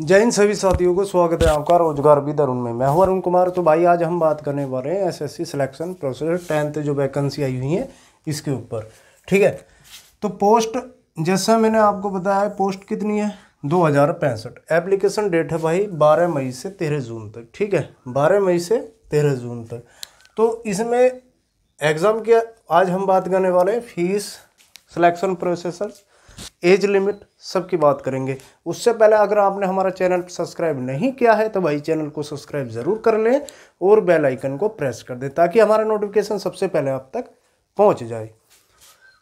जय हिंद सभी साथियों को स्वागत है आपका रोजगार भी दरुण में मैं हूं अरुण कुमार तो भाई आज हम बात करने वाले हैं एसएससी सिलेक्शन प्रोसेस टेंथ जो वैकेंसी आई हुई है इसके ऊपर ठीक है तो पोस्ट जैसा मैंने आपको बताया पोस्ट कितनी है दो हज़ार पैंसठ एप्लीकेशन डेट है भाई बारह मई से तेरह जून तक ठीक है बारह मई से तेरह जून तक तो इसमें एग्ज़ाम के आज हम बात करने वाले हैं fees selection process age limit सब की बात करेंगे उससे पहले अगर आपने हमारा चैनल सब्सक्राइब नहीं किया है तो भाई चैनल को सब्सक्राइब ज़रूर कर लें और बेल आइकन को प्रेस कर दें ताकि हमारा नोटिफिकेशन सबसे पहले आप तक पहुंच जाए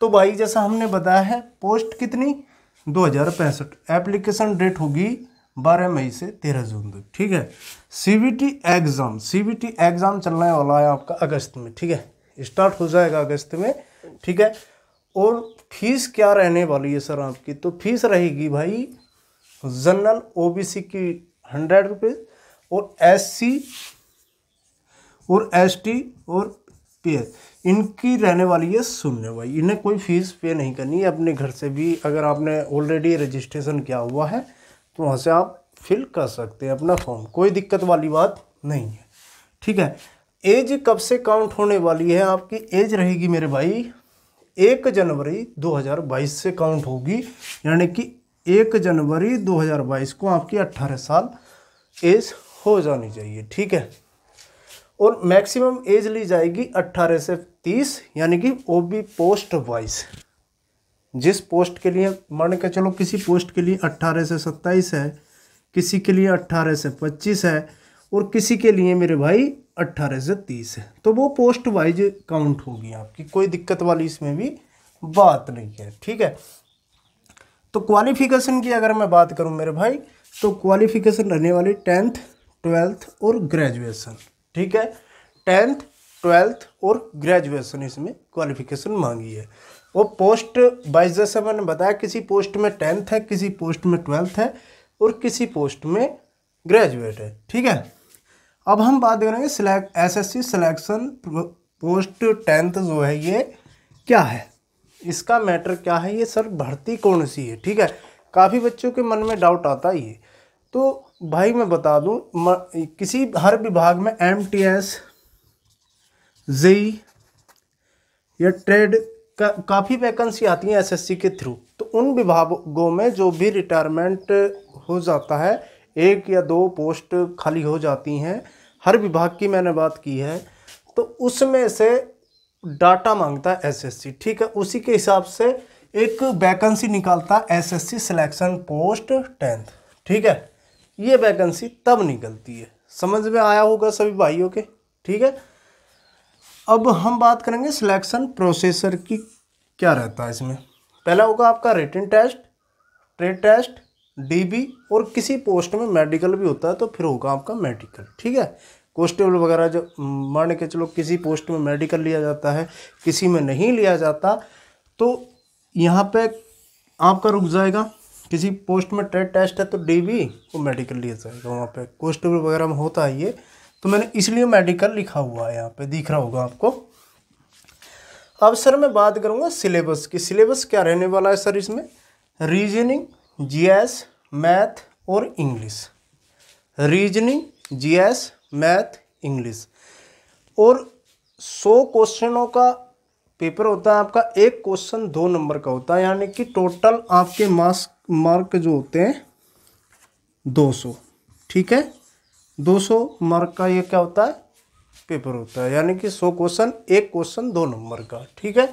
तो भाई जैसा हमने बताया है पोस्ट कितनी दो हज़ार पैंसठ एप्लीकेशन डेट होगी बारह मई से तेरह जून तक ठीक है सी एग्ज़ाम सी एग्ज़ाम चलने वाला है आपका अगस्त में ठीक है स्टार्ट हो जाएगा अगस्त में ठीक है और फीस क्या रहने वाली है सर आपकी तो फीस रहेगी भाई जनरल ओबीसी की हंड्रेड रुपीज़ और एससी और एसटी और पीएस इनकी रहने वाली है शून्य भाई इन्हें कोई फीस पे नहीं करनी है अपने घर से भी अगर आपने ऑलरेडी रजिस्ट्रेशन किया हुआ है तो वहाँ से आप फिल कर सकते हैं अपना फॉर्म कोई दिक्कत वाली बात नहीं है ठीक है एज कब से काउंट होने वाली है आपकी एज रहेगी मेरे भाई एक जनवरी 2022 से काउंट होगी यानी कि एक जनवरी 2022 को आपकी 18 साल एज हो जानी चाहिए ठीक है और मैक्सिमम एज ली जाएगी 18 से 30 यानी कि ओ बी पोस्ट वाइज जिस पोस्ट के लिए मान के चलो किसी पोस्ट के लिए 18 से 27 है किसी के लिए 18 से 25 है और किसी के लिए मेरे भाई अट्ठारह से तीस है तो वो पोस्ट वाइज काउंट होगी आपकी कोई दिक्कत वाली इसमें भी बात नहीं है ठीक है तो क्वालिफिकेशन की अगर मैं बात करूं मेरे भाई तो क्वालिफिकेशन रहने वाली टेंथ ट्वेल्थ और ग्रेजुएशन ठीक है टेंथ ट्वेल्थ और ग्रेजुएशन इसमें क्वालिफिकेशन मांगी है वो पोस्ट वाइज जैसे मैंने बताया किसी पोस्ट में टेंथ है किसी पोस्ट में ट्वेल्थ है और किसी पोस्ट में ग्रेजुएट है ठीक है अब हम बात करेंगे select SSC selection post tenth जो है ये क्या है इसका मैटर क्या है ये सर भर्ती कौन सी है ठीक है काफ़ी बच्चों के मन में डाउट आता ही है तो भाई मैं बता दूं म, किसी हर विभाग में एम टी एस जी या ट्रेड का काफ़ी वैकेंसी आती हैं एसएससी के थ्रू तो उन विभागों में जो भी रिटायरमेंट हो जाता है एक या दो पोस्ट खाली हो जाती हैं हर विभाग की मैंने बात की है तो उसमें से डाटा मांगता है एस ठीक है उसी के हिसाब से एक वैकेंसी निकालता है एस सिलेक्शन पोस्ट टेंथ ठीक है ये वैकेंसी तब निकलती है समझ में आया होगा सभी भाइयों के ठीक है अब हम बात करेंगे सिलेक्शन प्रोसेसर की क्या रहता है इसमें पहला होगा आपका written test trade test DB और किसी पोस्ट में मेडिकल भी होता है तो फिर होगा आपका मेडिकल ठीक है कॉन्स्टेबल वगैरह जो हम्म, मान के चलो किसी पोस्ट में मेडिकल लिया जाता है किसी में नहीं लिया जाता तो यहाँ पे आपका रुक जाएगा किसी पोस्ट में ट्रेड टेस्ट है तो डीबी को मेडिकल लिया जाएगा वहाँ पे कॉन्स्टेबल वगैरह में होता है ये तो मैंने इसलिए मेडिकल लिखा हुआ है यहाँ पे दिख रहा होगा आपको अब सर मैं बात करूँगा सिलेबस की सिलेबस क्या रहने वाला है सर इसमें रीजनिंग जीएस मैथ और English reasoning GS math English और सौ क्वेश्चनों का पेपर होता है आपका एक क्वेश्चन दो नंबर का होता है यानी कि टोटल आपके मार्क्स मार्क जो होते हैं दो सौ ठीक है दो सौ मार्क का ये क्या होता है पेपर होता है यानी कि सौ क्वेश्चन एक क्वेश्चन दो नंबर का ठीक है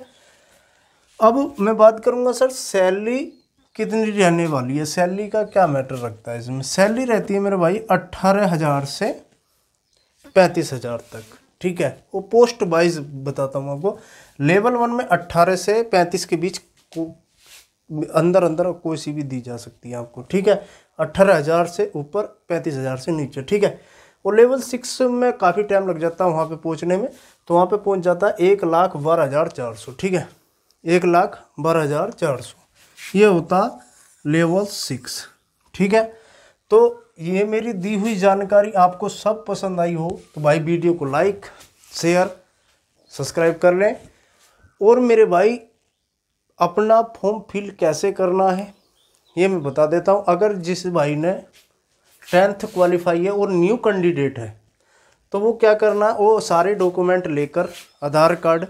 अब मैं बात करूँगा सर सैलरी कितनी रहने वाली है सैलरी का क्या मैटर रखता है इसमें सैलरी रहती है मेरे भाई अट्ठारह हज़ार से पैंतीस हज़ार तक ठीक है वो पोस्ट वाइज बताता हूँ आपको लेवल वन में अट्ठारह से पैंतीस के बीच को अंदर अंदर कोई सी भी दी जा सकती है आपको ठीक है अट्ठारह हज़ार से ऊपर पैंतीस हज़ार से नीचे ठीक है और लेवल सिक्स में काफ़ी टाइम लग जाता है वहाँ पे पहुँचने में तो वहाँ पे पहुँच जाता है एक लाख बारह हज़ार चार सौ ठीक है एक लाख बारह हज़ार चार सौ ये होता लेवल सिक्स ठीक है तो ये मेरी दी हुई जानकारी आपको सब पसंद आई हो तो भाई वीडियो को लाइक शेयर सब्सक्राइब कर लें और मेरे भाई अपना फॉर्म फिल कैसे करना है ये मैं बता देता हूँ अगर जिस भाई ने टेंथ क्वालिफाई है और न्यू कैंडिडेट है तो वो क्या करना वो सारे डॉक्यूमेंट लेकर आधार कार्ड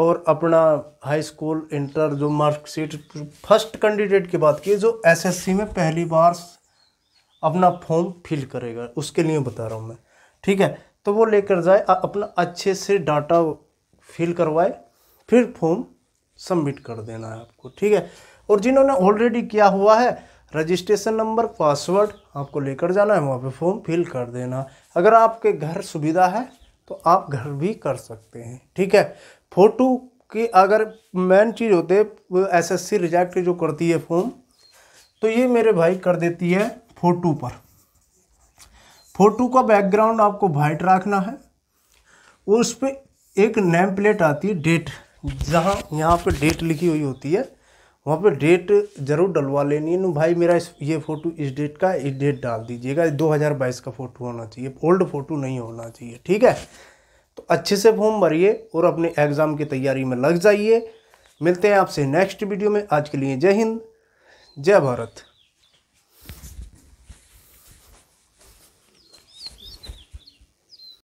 और अपना हाई स्कूल इंटर जो मार्कशीट फर्स्ट कैंडिडेट की बात की जो एसएससी में पहली बार अपना फॉर्म फिल करेगा उसके लिए बता रहा हूँ मैं ठीक है तो वो लेकर जाए अपना अच्छे से डाटा फिल करवाए फिर फॉर्म सबमिट कर देना है आपको ठीक है और जिन्होंने ऑलरेडी किया हुआ है रजिस्ट्रेशन नंबर पासवर्ड आपको लेकर जाना है वहाँ पे फॉर्म फिल कर देना अगर आपके घर सुविधा है तो आप घर भी कर सकते हैं ठीक है फोटो की अगर मेन चीज़ होते एस एस सी रिजेक्ट जो करती है फॉर्म तो ये मेरे भाई कर देती है फोटो पर फोटो का बैकग्राउंड आपको वाइट रखना है उस पर एक नेम प्लेट आती है डेट जहाँ यहाँ पर डेट लिखी हुई होती है वहाँ पे डेट ज़रूर डलवा लेनी है भाई मेरा इस ये फ़ोटो इस डेट का इस डेट डाल दीजिएगा 2022 का फ़ोटो होना चाहिए ओल्ड फ़ोटो नहीं होना चाहिए ठीक है तो अच्छे से फॉर्म भरिए और अपने एग्ज़ाम की तैयारी में लग जाइए मिलते हैं आपसे नेक्स्ट वीडियो में आज के लिए जय हिंद जय भारत